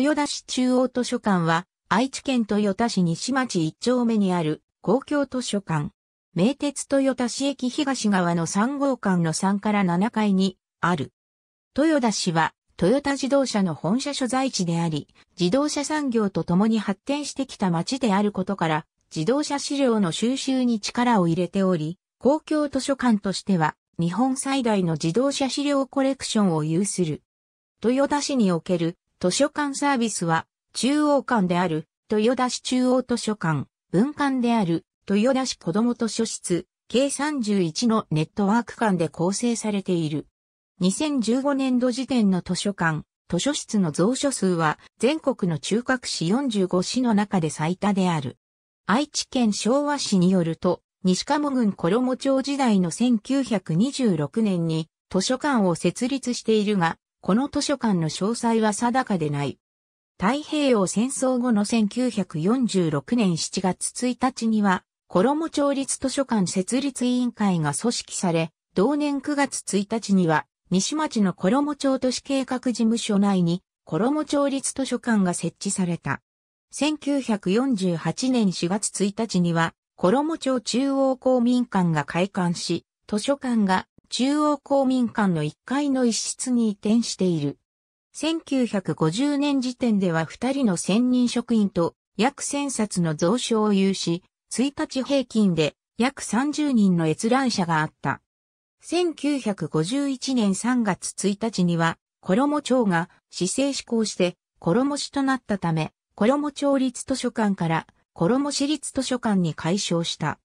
豊田市中央図書館は、愛知県豊田市西町一丁目にある公共図書館。名鉄豊田市駅東側の3号館の3から7階にある。豊田市は、豊田自動車の本社所在地であり、自動車産業と共に発展してきた町であることから、自動車資料の収集に力を入れており、公共図書館としては、日本最大の自動車資料コレクションを有する。豊田市における図書館サービスは、中央館である、豊田市中央図書館、文館である、豊田市子ども図書室、計31のネットワーク間で構成されている。2015年度時点の図書館、図書室の蔵書数は全国の中核市45市の中で最多である。愛知県昭和市によると、西鴨郡衣町時代の1926年に図書館を設立しているが、この図書館の詳細は定かでない。太平洋戦争後の1946年7月1日には、衣町立図書館設立委員会が組織され、同年9月1日には、西町の衣町都市計画事務所内に、衣町立図書館が設置された。1948年4月1日には、衣町中央公民館が開館し、図書館が中央公民館の1階の一室に移転している。1950年時点では2人の専任職員と約1000冊の蔵書を有し、1日平均で約30人の閲覧者があった。1951年3月1日には、衣町が市政施行して衣市となったため、衣町立図書館から衣市立図書館に改称した。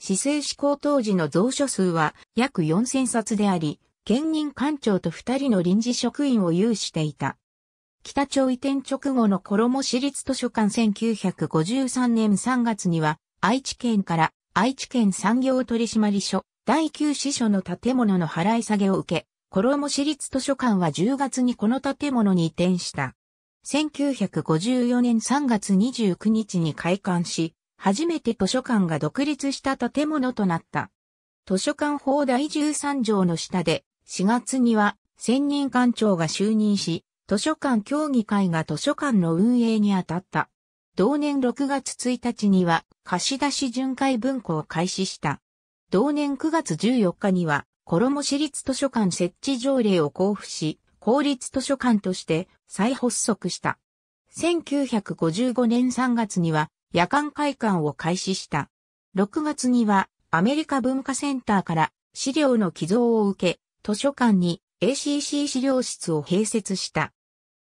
市政施行当時の蔵書数は約4000冊であり、兼任官庁と二人の臨時職員を有していた。北朝移転直後の衣市立図書館1953年3月には、愛知県から愛知県産業取締所第9支所の建物の払い下げを受け、衣市立図書館は10月にこの建物に移転した。1954年3月29日に開館し、初めて図書館が独立した建物となった。図書館法第13条の下で、4月には、専任館長が就任し、図書館協議会が図書館の運営に当たった。同年6月1日には、貸出巡回文庫を開始した。同年9月14日には、衣市立図書館設置条例を交付し、公立図書館として再発足した。1955年3月には夜間会館を開始した。6月にはアメリカ文化センターから資料の寄贈を受け、図書館に ACC 資料室を併設した。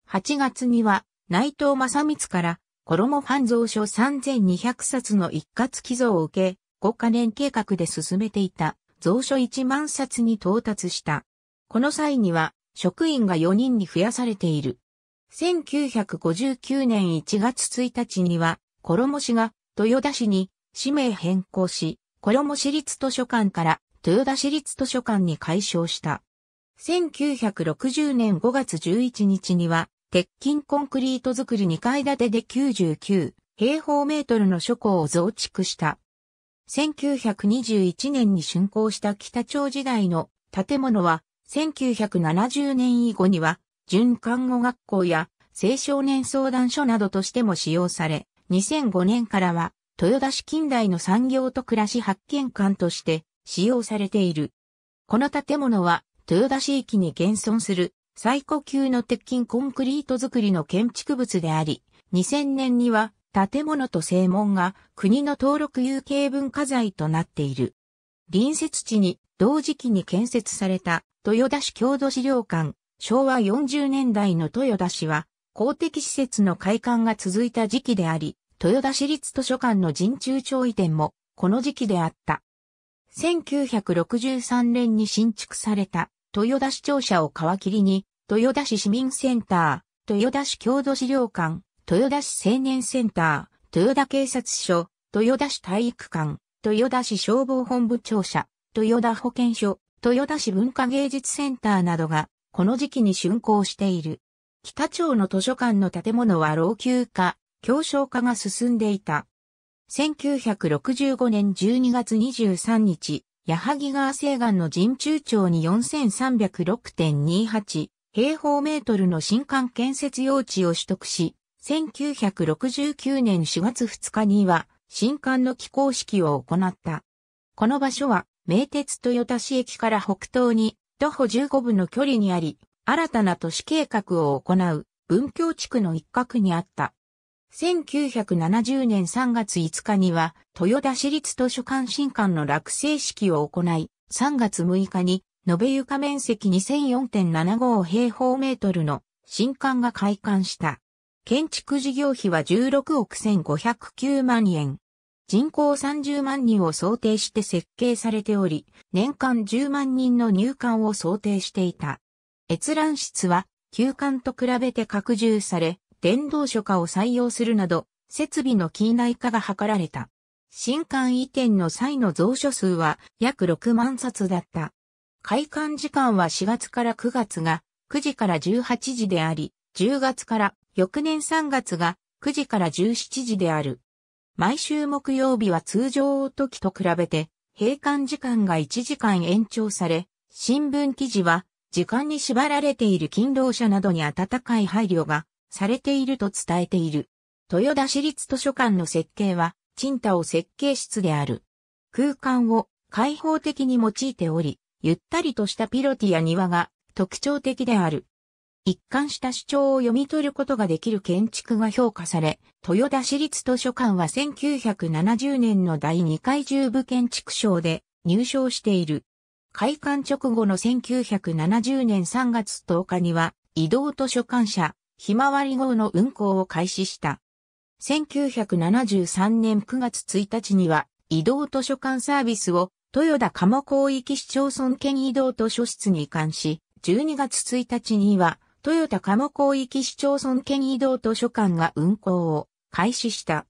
8月には内藤正光から衣ファン蔵書3200冊の一括寄贈を受け、国家年計画で進めていた蔵書1万冊に到達した。この際には職員が4人に増やされている。1959年1月1日には衣氏が豊田市に氏名変更し、衣市立図書館から豊田市立図書館に改称した。1960年5月11日には、鉄筋コンクリート作り2階建てで99平方メートルの書庫を増築した。1921年に竣工した北朝時代の建物は、1970年以後には、準看護学校や青少年相談所などとしても使用され、2005年からは、豊田市近代の産業と暮らし発見館として使用されている。この建物は、豊田市域に現存する最古級の鉄筋コンクリート造りの建築物であり、2000年には建物と正門が国の登録有形文化財となっている。隣接地に同時期に建設された豊田市郷土資料館、昭和40年代の豊田市は公的施設の開館が続いた時期であり、豊田市立図書館の人中長移転もこの時期であった。1963年に新築された豊田市庁舎を皮切りに、豊田市市民センター、豊田市郷土資料館、豊田市青年センター、豊田警察署、豊田市体育館、豊田市消防本部庁舎、豊田保健所、豊田市文化芸術センターなどが、この時期に竣工している。北町の図書館の建物は老朽化、強小化が進んでいた。1965年12月23日、矢作川西岸の人中町に4306.28平方メートルの新館建設用地を取得し、1969年4月2日には新館の起工式を行った。この場所は名鉄豊田市駅から北東に徒歩15分の距離にあり、新たな都市計画を行う文教地区の一角にあった。1970年3月5日には、豊田市立図書館新館の落成式を行い、3月6日に、延べ床面積2004.75平方メートルの新館が開館した。建築事業費は16億1509万円。人口30万人を想定して設計されており、年間10万人の入館を想定していた。閲覧室は旧館と比べて拡充され、電動書化を採用するなど、設備の近代化が図られた。新館移転の際の蔵書数は約6万冊だった。開館時間は4月から9月が9時から18時であり、10月から翌年3月が9時から17時である。毎週木曜日は通常時と比べて、閉館時間が1時間延長され、新聞記事は時間に縛られている勤労者などに温かい配慮がされていると伝えている。豊田市立図書館の設計は、賃貸を設計室である。空間を開放的に用いており、ゆったりとしたピロティや庭が特徴的である。一貫した主張を読み取ることができる建築が評価され、豊田市立図書館は1970年の第2回重部建築賞で入賞している。開館直後の1970年3月10日には、移動図書館舎、ひまわり号の運行を開始した。1973年9月1日には、移動図書館サービスを、豊田鴨広域市町村県移動図書室に移管し、12月1日には、豊田鴨広域市町村県移動図書館が運行を開始した。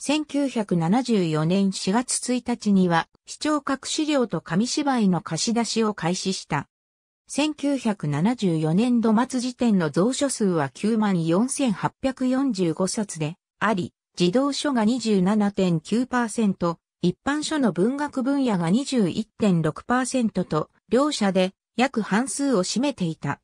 1974年4月1日には、視聴覚資料と紙芝居の貸し出しを開始した。1974年度末時点の蔵書数は94,845冊であり、児童書が27.9%、一般書の文学分野が21.6%と、両者で約半数を占めていた。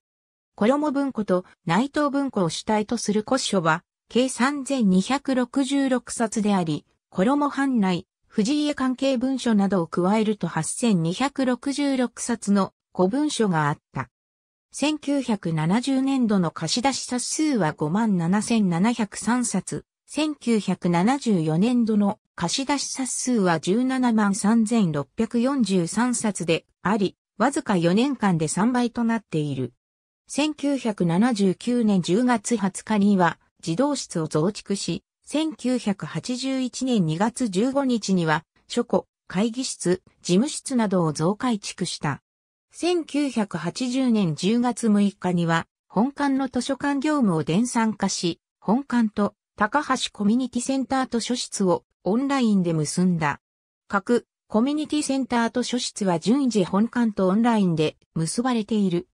衣文庫と内藤文庫を主体とする古書は、計3266冊であり、衣藩内、藤家関係文書などを加えると8266冊の古文書があった。1970年度の貸し出し冊数は57,703冊、1974年度の貸し出し冊数は173,643冊であり、わずか4年間で3倍となっている。1979年10月20日には、児童室を増築し、1981年2月15日には、書庫、会議室、事務室などを増改築した。1980年10月6日には、本館の図書館業務を電算化し、本館と高橋コミュニティセンター図書室をオンラインで結んだ。各コミュニティセンター図書室は順次本館とオンラインで結ばれている。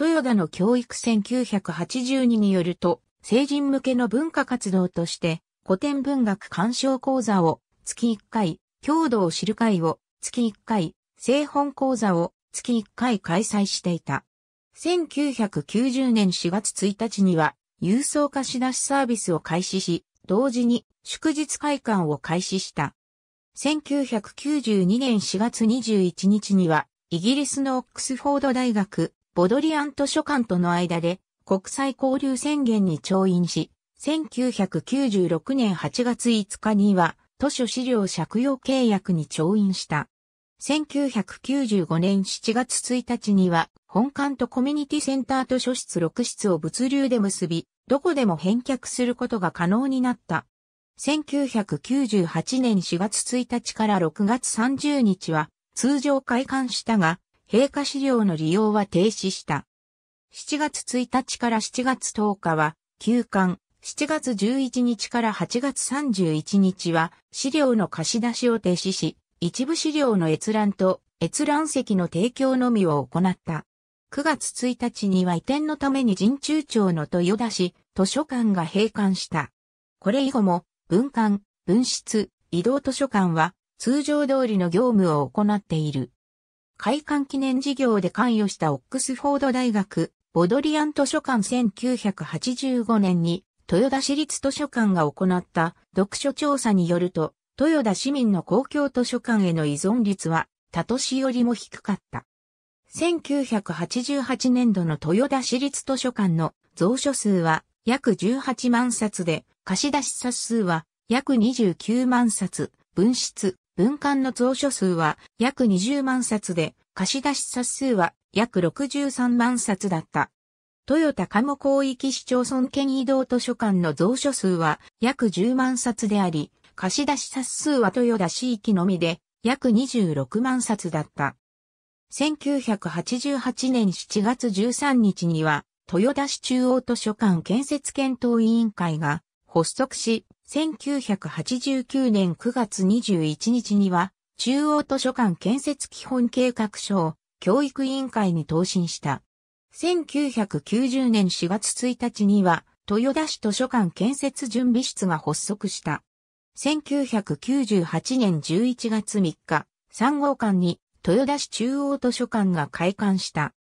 豊田の教育1982によると、成人向けの文化活動として、古典文学鑑賞講座を月1回、郷土を知る会を月1回、製本講座を月1回開催していた。1990年4月1日には、郵送貸し出しサービスを開始し、同時に祝日会館を開始した。1992年4月21日には、イギリスのオックスフォード大学、ボドリアン図書館との間で、国際交流宣言に調印し、1996年8月5日には、図書資料借用契約に調印した。1995年7月1日には、本館とコミュニティセンター図書室6室を物流で結び、どこでも返却することが可能になった。1998年4月1日から6月30日は通常開館したが、閉館資料の利用は停止した。7月1日から7月10日は休館、7月11日から8月31日は資料の貸し出しを停止し、一部資料の閲覧と閲覧席の提供のみを行った。9月1日には移転のために人中庁の豊田市図書館が閉館した。これ以後も文館、文室、移動図書館は通常通りの業務を行っている。開館記念事業で関与したオックスフォード大学、ボドリアン図書館1985年に豊田市立図書館が行った読書調査によると、豊田市民の公共図書館への依存率は他都市よりも低かった。1988年度の豊田市立図書館の蔵書数は約18万冊で、貸出冊数は約29万冊、分室、分館の蔵書数は約20万冊で、貸出冊数は約63万冊だった。豊田鴨広域市町村県移動図書館の蔵書数は約10万冊であり、貸し出し冊数は豊田市域のみで約26万冊だった。1988年7月13日には、豊田市中央図書館建設検討委員会が発足し、1989年9月21日には、中央図書館建設基本計画書を教育委員会に答申した。1990年4月1日には、豊田市図書館建設準備室が発足した。1998年11月3日、3号館に豊田市中央図書館が開館した。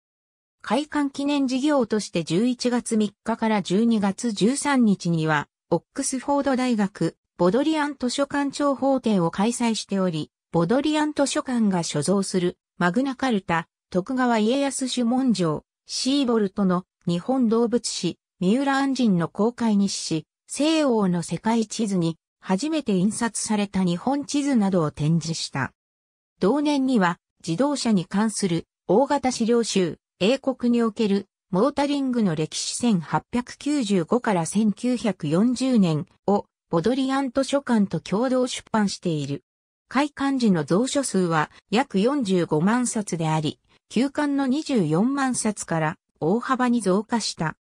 開館記念事業として11月3日から12月13日には、オックスフォード大学ボドリアン図書館長法廷を開催しており、ボドリアン図書館が所蔵するマグナカルタ、徳川家康主文城、シーボルトの日本動物史、三浦安人の公開日誌、西欧の世界地図に初めて印刷された日本地図などを展示した。同年には自動車に関する大型資料集、英国におけるモータリングの歴史1895から1940年をボドリアント書館と共同出版している。開館時の蔵書数は約45万冊であり、休館の24万冊から大幅に増加した。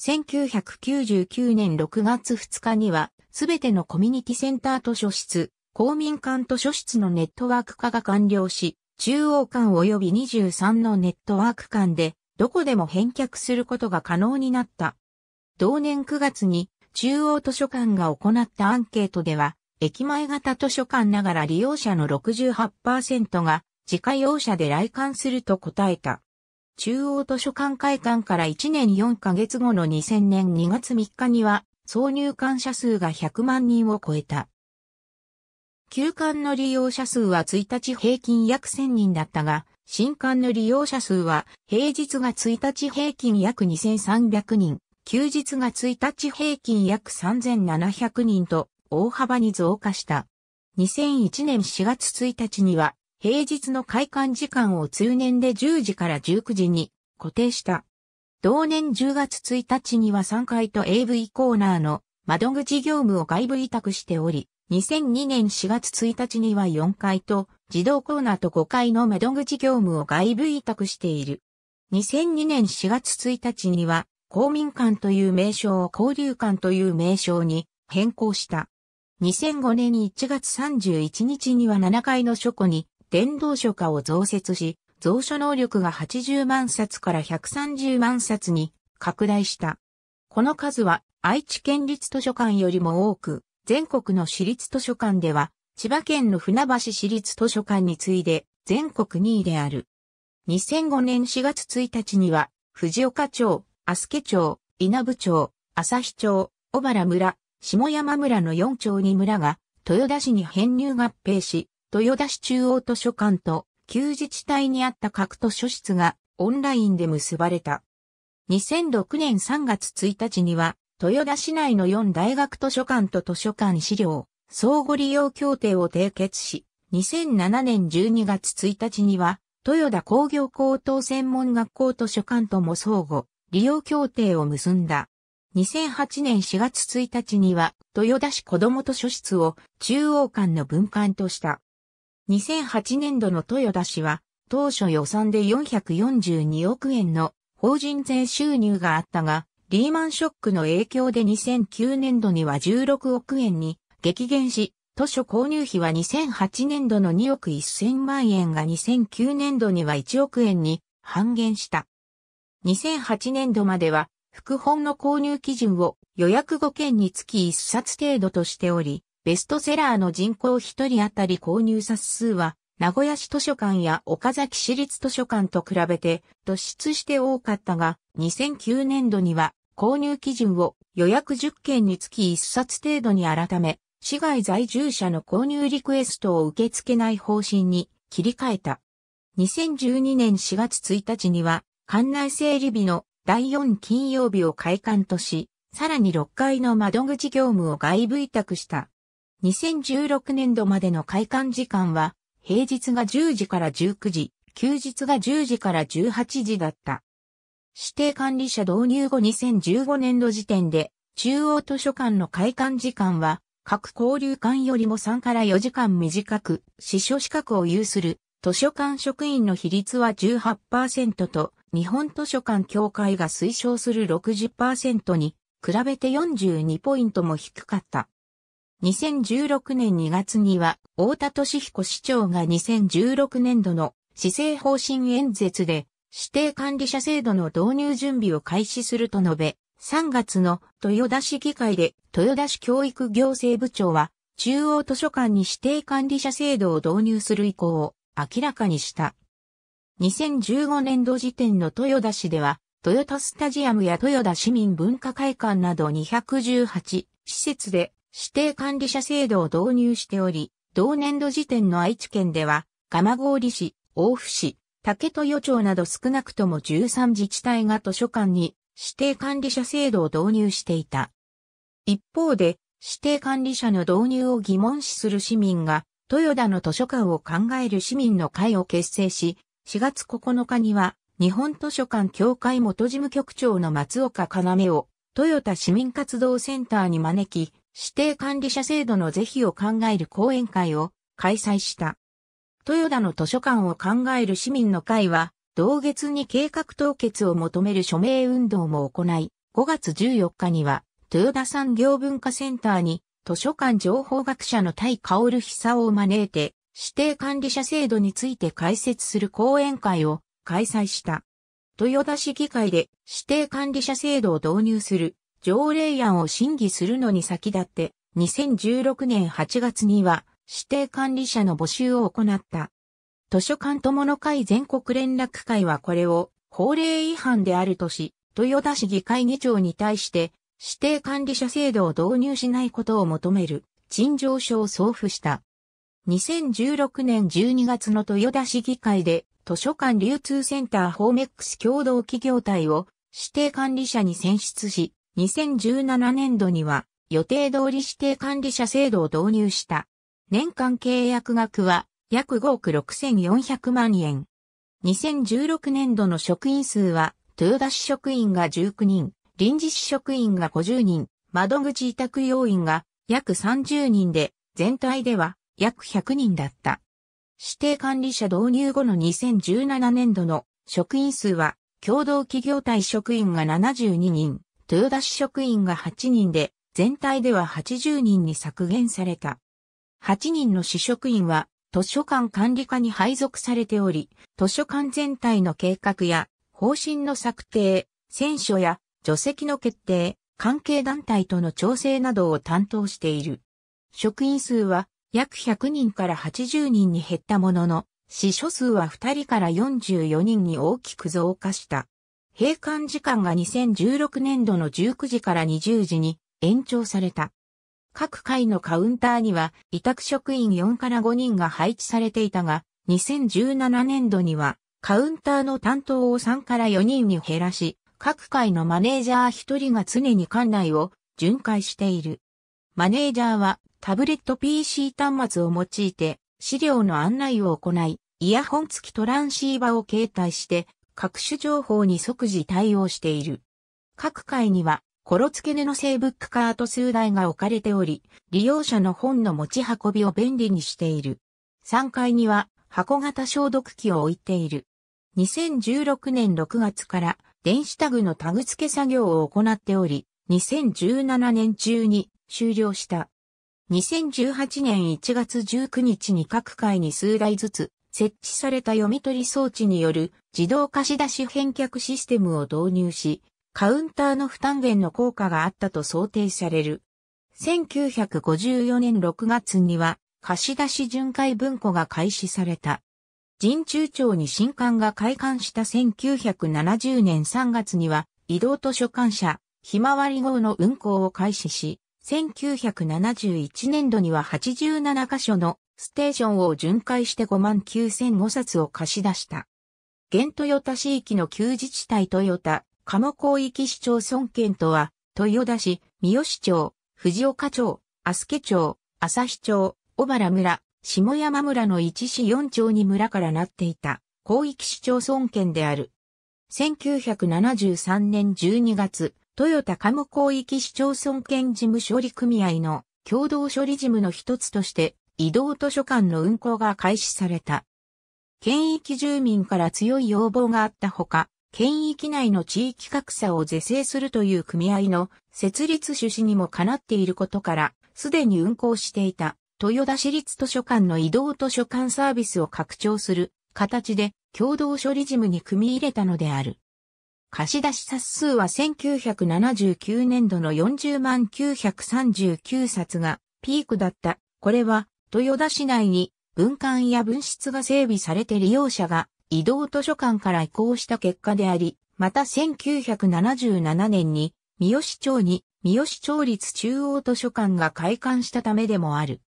1999年6月2日には、すべてのコミュニティセンター図書室、公民館図書室のネットワーク化が完了し、中央館及び23のネットワーク館で、どこでも返却することが可能になった。同年9月に中央図書館が行ったアンケートでは、駅前型図書館ながら利用者の68%が自家用車で来館すると答えた。中央図書館会館から1年4ヶ月後の2000年2月3日には、挿入館者数が100万人を超えた。旧館の利用者数は1日平均約1000人だったが、新館の利用者数は平日が1日平均約2300人、休日が1日平均約3700人と大幅に増加した。2001年4月1日には、平日の開館時間を通年で10時から19時に固定した。同年10月1日には3階と AV コーナーの窓口業務を外部委託しており、2002年4月1日には4階と自動コーナーと5階の窓口業務を外部委託している。2002年4月1日には公民館という名称を交流館という名称に変更した。2005年1月31日には7階の書庫に電動書家を増設し、蔵書能力が80万冊から130万冊に拡大した。この数は愛知県立図書館よりも多く、全国の私立図書館では、千葉県の船橋市立図書館に次いで全国2位である。2005年4月1日には、藤岡町、足助町、稲部町、朝日町、小原村、下山村の4町に村が、豊田市に編入合併し、豊田市中央図書館と旧自治体にあった各図書室がオンラインで結ばれた。2006年3月1日には、豊田市内の4大学図書館と図書館資料、相互利用協定を締結し、2007年12月1日には、豊田工業高等専門学校図書館とも相互、利用協定を結んだ。2008年4月1日には、豊田市子ども図書室を中央館の分館とした。2008年度の豊田市は、当初予算で442億円の法人税収入があったが、リーマンショックの影響で2009年度には16億円に激減し、図書購入費は2008年度の2億1000万円が2009年度には1億円に半減した。2008年度までは副本の購入基準を予約5件につき1冊程度としており、ベストセラーの人口1人当たり購入冊数は、名古屋市図書館や岡崎市立図書館と比べて突出して多かったが、2009年度には購入基準を予約10件につき1冊程度に改め、市外在住者の購入リクエストを受け付けない方針に切り替えた。2012年4月1日には、館内整理日の第4金曜日を開館とし、さらに6階の窓口業務を外部委託した。2016年度までの開館時間は、平日が10時から19時、休日が10時から18時だった。指定管理者導入後2015年度時点で、中央図書館の開館時間は、各交流館よりも3から4時間短く、司書資格を有する図書館職員の比率は18%と日本図書館協会が推奨する60%に比べて42ポイントも低かった。2016年2月には、大田敏彦市長が2016年度の施政方針演説で、指定管理者制度の導入準備を開始すると述べ、3月の豊田市議会で豊田市教育行政部長は中央図書館に指定管理者制度を導入する意向を明らかにした。2015年度時点の豊田市では、豊田スタジアムや豊田市民文化会館など218施設で指定管理者制度を導入しており、同年度時点の愛知県では、蒲郡市、大府市、竹豊町など少なくとも13自治体が図書館に指定管理者制度を導入していた。一方で、指定管理者の導入を疑問視する市民が、豊田の図書館を考える市民の会を結成し、4月9日には、日本図書館協会元事務局長の松岡要を、豊田市民活動センターに招き、指定管理者制度の是非を考える講演会を開催した。豊田の図書館を考える市民の会は、同月に計画凍結を求める署名運動も行い、5月14日には、豊田産業文化センターに、図書館情報学者の対薫久を招いて、指定管理者制度について解説する講演会を開催した。豊田市議会で指定管理者制度を導入する条例案を審議するのに先立って2016年8月には指定管理者の募集を行った。図書館友の会全国連絡会はこれを法令違反であるとし、豊田市議会議長に対して指定管理者制度を導入しないことを求める陳情書を送付した。2016年12月の豊田市議会で図書館流通センターホーメックス共同企業体を指定管理者に選出し、2017年度には予定通り指定管理者制度を導入した。年間契約額は約5億6400万円。2016年度の職員数は、豊田市職員が19人、臨時市職員が50人、窓口委託要員が約30人で、全体では約100人だった。指定管理者導入後の2017年度の職員数は、共同企業体職員が72人、豊田市職員が8人で、全体では80人に削減された。8人の市職員は、図書館管理課に配属されており、図書館全体の計画や、方針の策定、選書や、除籍の決定、関係団体との調整などを担当している。職員数は約100人から80人に減ったものの、死所数は2人から44人に大きく増加した。閉館時間が2016年度の19時から20時に延長された。各階のカウンターには委託職員4から5人が配置されていたが、2017年度にはカウンターの担当を3から4人に減らし、各階のマネージャー1人が常に館内を巡回している。マネージャーはタブレット PC 端末を用いて資料の案内を行い、イヤホン付きトランシーバを携帯して各種情報に即時対応している。各階には、コロ付け根のセーブックカート数台が置かれており、利用者の本の持ち運びを便利にしている。3階には箱型消毒器を置いている。2016年6月から電子タグのタグ付け作業を行っており、2017年中に終了した。2018年1月19日に各回に数台ずつ設置された読み取り装置による自動貸し出し返却システムを導入し、カウンターの負担減の効果があったと想定される。1954年6月には貸し出し巡回文庫が開始された。人中町に新館が開館した1970年3月には移動図書館社、ひまわり号の運行を開始し、1971年度には87カ所のステーションを巡回して5万9005冊を貸し出した。現豊田市域の旧自治体豊田、鴨広域市町村県とは、豊田市、三好町、藤岡町、飛鳥町、旭町、小原村、下山村の一市四町に村からなっていた、広域市町村県である。1973年12月、豊田鴨広域市町村県事務処理組合の共同処理事務の一つとして移動図書館の運行が開始された。県域住民から強い要望があったほか、県域内の地域格差を是正するという組合の設立趣旨にもかなっていることから、すでに運行していた豊田市立図書館の移動図書館サービスを拡張する形で共同処理事務に組み入れたのである。貸出冊数は1979年度の40万939冊がピークだった。これは豊田市内に文館や文室が整備されて利用者が移動図書館から移行した結果であり、また1977年に三好町に三好町立中央図書館が開館したためでもある。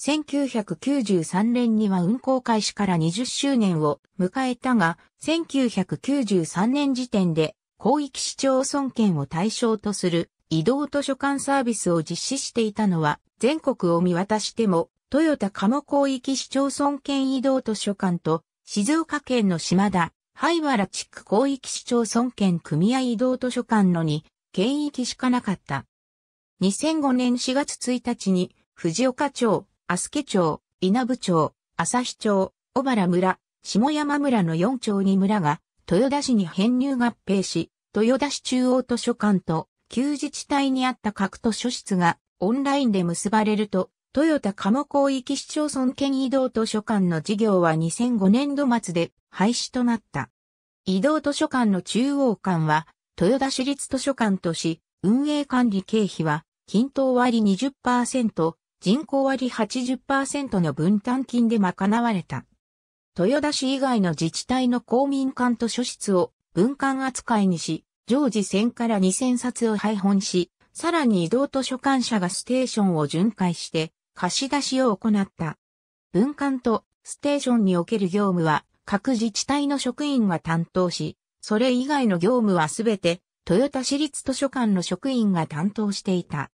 1993年には運行開始から20周年を迎えたが、1993年時点で広域市町村圏を対象とする移動図書館サービスを実施していたのは、全国を見渡しても、豊田鴨広域市町村圏移動図書館と、静岡県の島田、灰原地区広域市町村圏組合移動図書館のに、県域しかなかった。2005年4月1日に、藤岡町、スケ町、稲部町、旭町、小原村、下山村の4町に村が、豊田市に編入合併し、豊田市中央図書館と、旧自治体にあった各図書室が、オンラインで結ばれると、豊田鴨広域市町村県移動図書館の事業は2005年度末で廃止となった。移動図書館の中央館は、豊田市立図書館とし、運営管理経費は、均等割20%、人口割80%の分担金で賄われた。豊田市以外の自治体の公民館と書室を分館扱いにし、常時1000から2000冊を配本し、さらに移動図書館社がステーションを巡回して貸し出しを行った。分館とステーションにおける業務は各自治体の職員が担当し、それ以外の業務はすべて豊田市立図書館の職員が担当していた。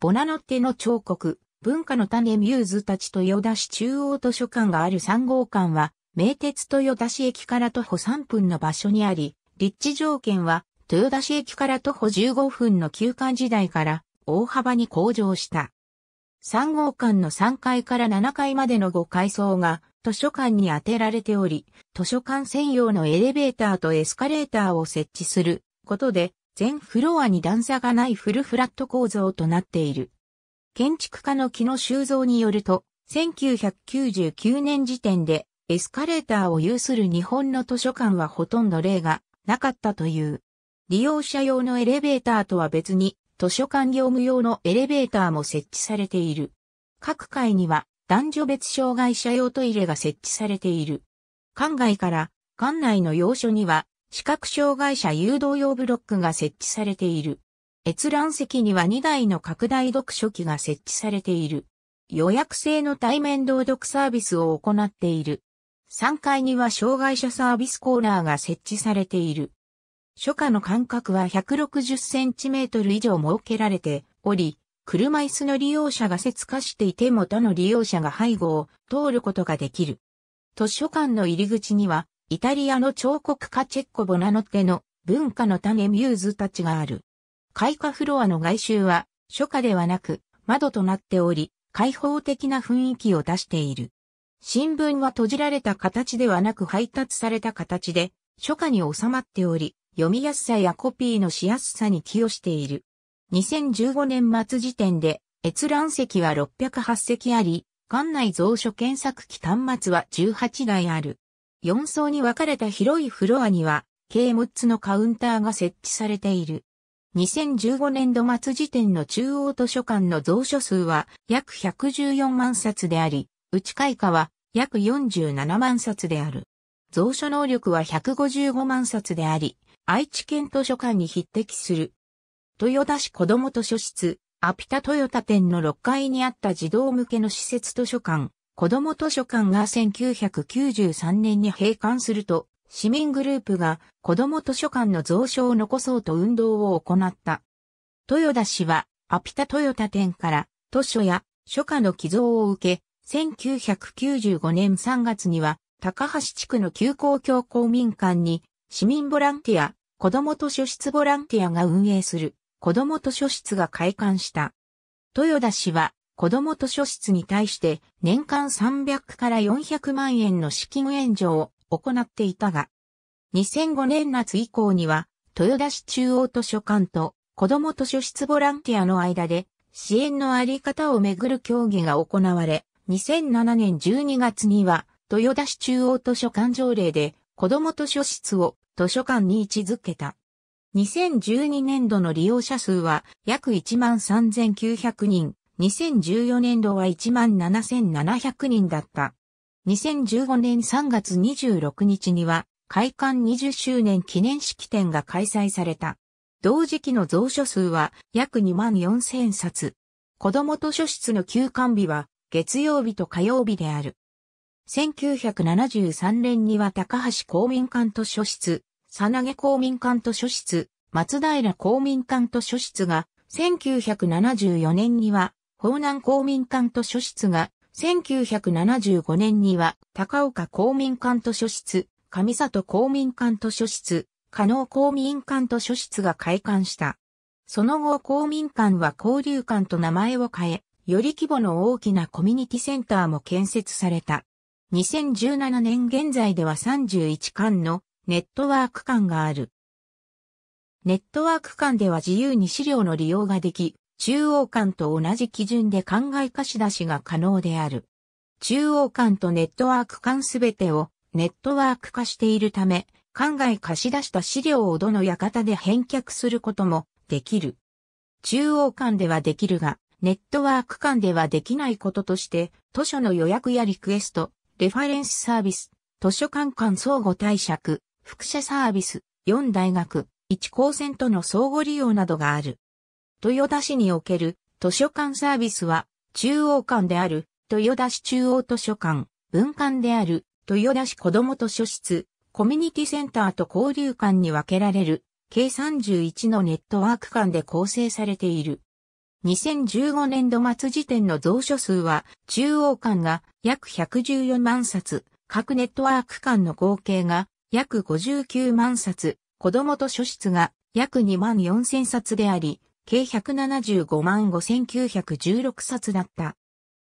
ボナノッテの彫刻、文化の種ミューズたち豊田市中央図書館がある3号館は、名鉄豊田市駅から徒歩3分の場所にあり、立地条件は、豊田市駅から徒歩15分の休館時代から大幅に向上した。3号館の3階から7階までの5階層が図書館に当てられており、図書館専用のエレベーターとエスカレーターを設置することで、全フロアに段差がないフルフラット構造となっている。建築家の木野修造によると、1999年時点でエスカレーターを有する日本の図書館はほとんど例がなかったという。利用者用のエレベーターとは別に図書館業務用のエレベーターも設置されている。各階には男女別障害者用トイレが設置されている。館外から館内の要所には視覚障害者誘導用ブロックが設置されている。閲覧席には2台の拡大読書機が設置されている。予約制の対面同読サービスを行っている。3階には障害者サービスコーナーが設置されている。初夏の間隔は160センチメートル以上設けられており、車椅子の利用者が切化していても他の利用者が背後を通ることができる。図書館の入り口には、イタリアの彫刻家チェッコボナノテの文化の種ミューズたちがある。開花フロアの外周は初夏ではなく窓となっており、開放的な雰囲気を出している。新聞は閉じられた形ではなく配達された形で、初夏に収まっており、読みやすさやコピーのしやすさに寄与している。2015年末時点で、閲覧席は608席あり、館内蔵書検索機端末は18台ある。4層に分かれた広いフロアには、計6つのカウンターが設置されている。2015年度末時点の中央図書館の蔵書数は約114万冊であり、内開花は約47万冊である。蔵書能力は155万冊であり、愛知県図書館に匹敵する。豊田市子ども図書室、アピタ豊田店の6階にあった児童向けの施設図書館、子ども図書館が1993年に閉館すると、市民グループが子供図書館の蔵書を残そうと運動を行った。豊田氏は、アピタ豊田店から図書や書家の寄贈を受け、1995年3月には、高橋地区の旧公共公民館に、市民ボランティア、子供図書室ボランティアが運営する、子供図書室が開館した。豊田氏は、子供図書室に対して、年間300から400万円の資金援助を行っていたが、2005年夏以降には、豊田市中央図書館と子ども図書室ボランティアの間で、支援のあり方をめぐる協議が行われ、2007年12月には、豊田市中央図書館条例で、子ども図書室を図書館に位置づけた。2012年度の利用者数は約13,900人、2014年度は17,700人だった。2015年3月26日には、開館20周年記念式典が開催された。同時期の蔵書数は約2万4000冊。子供図書室の休館日は月曜日と火曜日である。1973年には高橋公民館図書室、さなげ公民館図書室、松平公民館図書室が、1974年には、法南公民館図書室が1975年には、高岡公民館図書室、上里公民館図書室、加納公民館図書室が開館した。その後公民館は交流館と名前を変え、より規模の大きなコミュニティセンターも建設された。2017年現在では31館のネットワーク館がある。ネットワーク館では自由に資料の利用ができ、中央間と同じ基準で考え貸し出しが可能である。中央間とネットワーク間すべてをネットワーク化しているため、考え貸し出した資料をどの館で返却することもできる。中央間ではできるが、ネットワーク間ではできないこととして、図書の予約やリクエスト、レファレンスサービス、図書館間相互貸借、複写サービス、4大学、1高専との相互利用などがある。豊田市における図書館サービスは、中央館である豊田市中央図書館、文館である豊田市子ども図書室、コミュニティセンターと交流館に分けられる、計31のネットワーク館で構成されている。2015年度末時点の蔵書数は、中央館が約114万冊、各ネットワーク館の合計が約59万冊、子供図書室が約2万4000冊であり、計175万5916冊だった。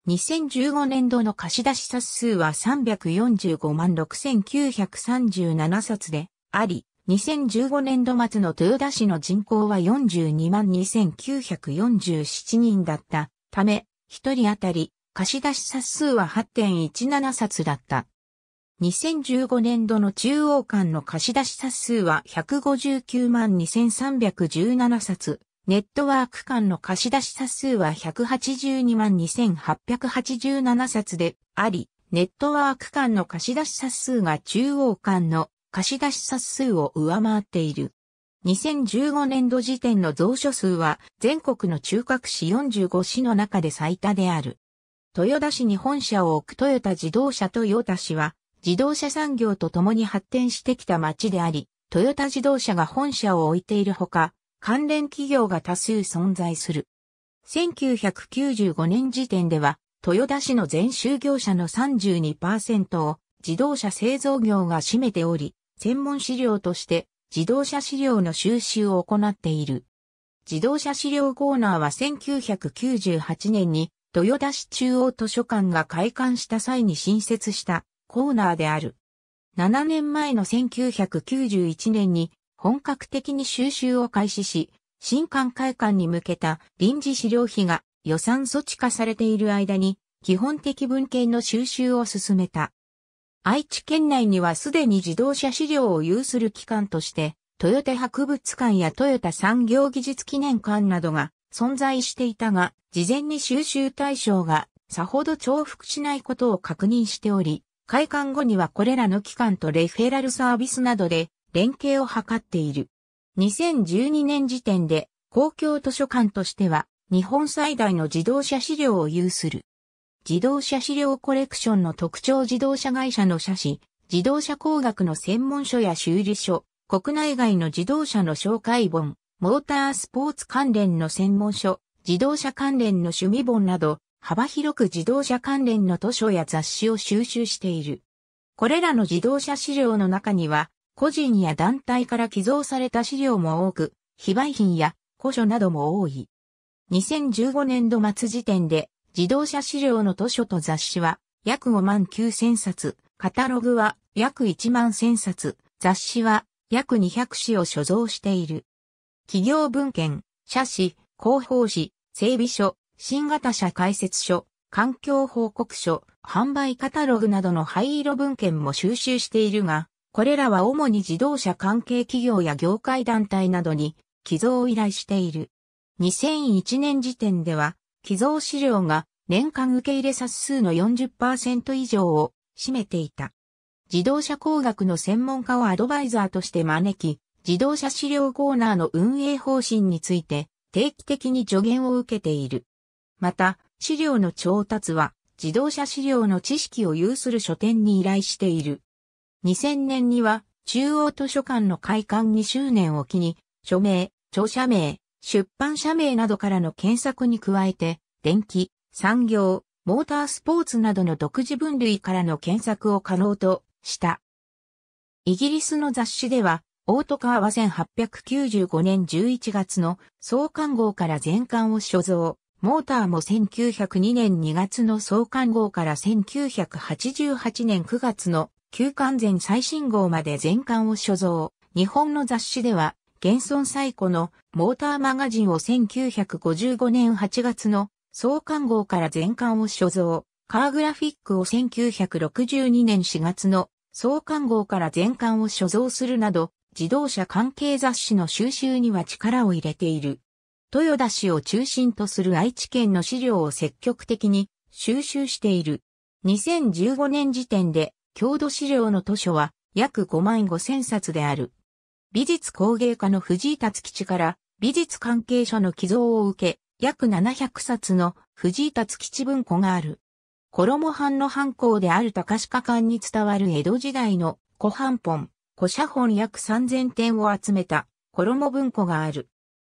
2015年度の貸し出し冊数は345万6937冊であり、2015年度末の豊田市の人口は42万2947人だったため、1人当たり貸し出し冊数は8.17冊だった。2015年度の中央間の貸し出し冊数は159万2317冊ネットワーク間の貸出冊数は182万2887冊であり、ネットワーク間の貸出冊数が中央間の貸出冊数を上回っている。2015年度時点の蔵書数は全国の中核市45市の中で最多である。豊田市に本社を置くトヨタ自動車豊田市は自動車産業と共に発展してきた町であり、トヨタ自動車が本社を置いているほか、関連企業が多数存在する。1995年時点では、豊田市の全就業者の32%を自動車製造業が占めており、専門資料として自動車資料の収集を行っている。自動車資料コーナーは1998年に豊田市中央図書館が開館した際に新設したコーナーである。7年前の1991年に本格的に収集を開始し、新館開館に向けた臨時資料費が予算措置化されている間に基本的文献の収集を進めた。愛知県内にはすでに自動車資料を有する機関として、トヨタ博物館やトヨタ産業技術記念館などが存在していたが、事前に収集対象がさほど重複しないことを確認しており、開館後にはこれらの機関とレフェラルサービスなどで連携を図っている。2012年時点で公共図書館としては日本最大の自動車資料を有する。自動車資料コレクションの特徴自動車会社の写真、自動車工学の専門書や修理書、国内外の自動車の紹介本、モータースポーツ関連の専門書、自動車関連の趣味本など、幅広く自動車関連の図書や雑誌を収集している。これらの自動車資料の中には、個人や団体から寄贈された資料も多く、非売品や古書なども多い。2015年度末時点で、自動車資料の図書と雑誌は約5万9000冊、カタログは約1万1000冊、雑誌は約200誌を所蔵している。企業文献、社史、広報誌、整備書、新型車解説書、環境報告書、販売カタログなどの灰色文献も収集しているが、これらは主に自動車関係企業や業界団体などに寄贈を依頼している。2001年時点では、寄贈資料が年間受け入れ冊数の40%以上を占めていた。自動車工学の専門家をアドバイザーとして招き、自動車資料コーナーの運営方針について定期的に助言を受けている。また、資料の調達は自動車資料の知識を有する書店に依頼している。2000年には中央図書館の開館2周年を機に、署名、著者名、出版社名などからの検索に加えて、電気、産業、モータースポーツなどの独自分類からの検索を可能とした。イギリスの雑誌では、オートカーは1895年11月の創刊号から全館を所蔵。モーターも1902年2月の創刊号から1988年9月の旧完全最新号まで全巻を所蔵。日本の雑誌では、現存最古のモーターマガジンを1955年8月の創刊号から全巻を所蔵。カーグラフィックを1962年4月の創刊号から全巻を所蔵するなど、自動車関係雑誌の収集には力を入れている。豊田市を中心とする愛知県の資料を積極的に収集している。2015年時点で郷土資料の図書は約5万5千冊である。美術工芸家の藤井達吉から美術関係者の寄贈を受け、約700冊の藤井達吉文庫がある。衣藩の藩校である高鹿館に伝わる江戸時代の古藩本、古写本約3000点を集めた衣文庫がある。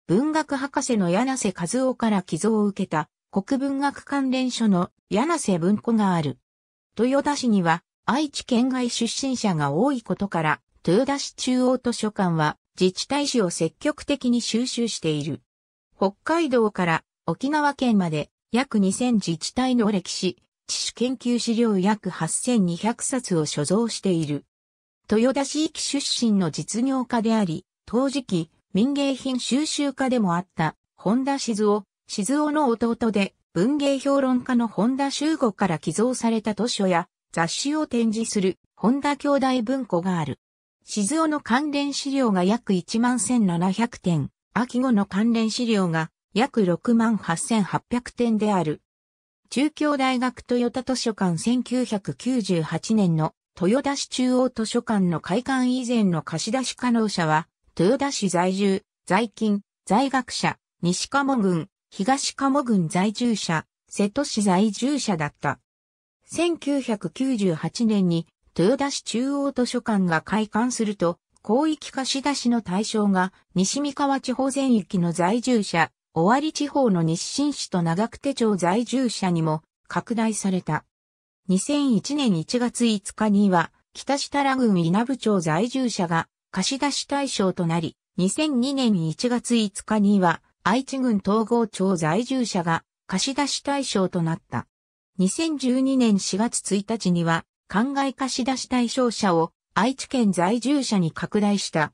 文学博士の柳瀬和夫から寄贈を受けた国文学関連書の柳瀬文庫がある。豊田市には愛知県外出身者が多いことから、豊田市中央図書館は自治体史を積極的に収集している。北海道から沖縄県まで約2000自治体の歴史、知識研究資料約8200冊を所蔵している。豊田市域出身の実業家であり、当時期民芸品収集家でもあった本田静夫、静夫の弟で文芸評論家の本田修吾から寄贈された図書や雑誌を展示する本田兄弟文庫がある。静雄の関連資料が約1万1700点、秋後の関連資料が約6万8800点である。中京大学豊田図書館1998年の豊田市中央図書館の開館以前の貸し出し可能者は、豊田市在住、在勤、在学者、西鴨郡、東鴨郡在住者、瀬戸市在住者だった。1998年に豊田市中央図書館が開館すると、広域貸し出しの対象が西三河地方全域の在住者、尾張地方の日清市と長久手町在住者にも拡大された。2001年1月5日には、北下良郡稲部町在住者が貸し出し対象となり、2002年1月5日には、愛知郡東郷町在住者が貸し出し対象となった。2012年4月1日には、灌漑貸し出し対象者を愛知県在住者に拡大した。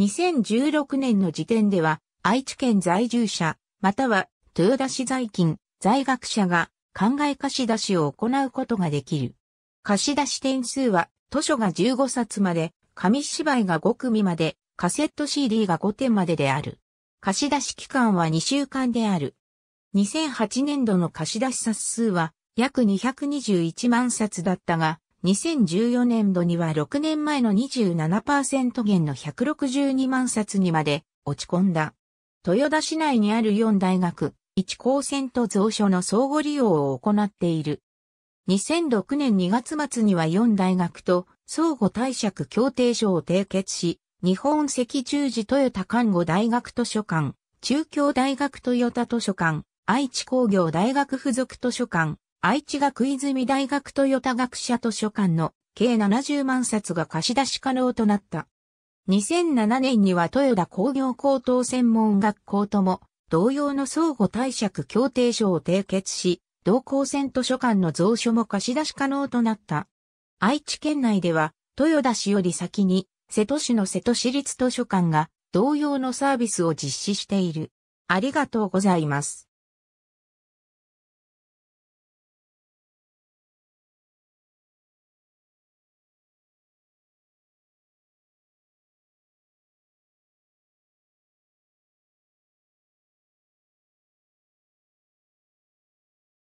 2016年の時点では、愛知県在住者、または豊田市在勤、在学者が灌漑貸し出しを行うことができる。貸し出し点数は、図書が15冊まで、紙芝居が5組まで、カセット CD が5点までである。貸し出し期間は2週間である。2008年度の貸し出し冊数は約221万冊だったが、2014年度には6年前の27%減の162万冊にまで落ち込んだ。豊田市内にある4大学、1高専と蔵書の相互利用を行っている。2006年2月末には4大学と相互貸借協定書を締結し、日本赤十字豊田看護大学図書館、中京大学豊田図書館、愛知工業大学附属図書館、愛知学泉大学豊田学者図書館の計70万冊が貸し出し可能となった。2007年には豊田工業高等専門学校とも同様の相互貸借協定書を締結し、同校線図書館の蔵書も貸し出し可能となった。愛知県内では、豊田市より先に、瀬戸市の瀬戸市立図書館が同様のサービスを実施している。ありがとうございます。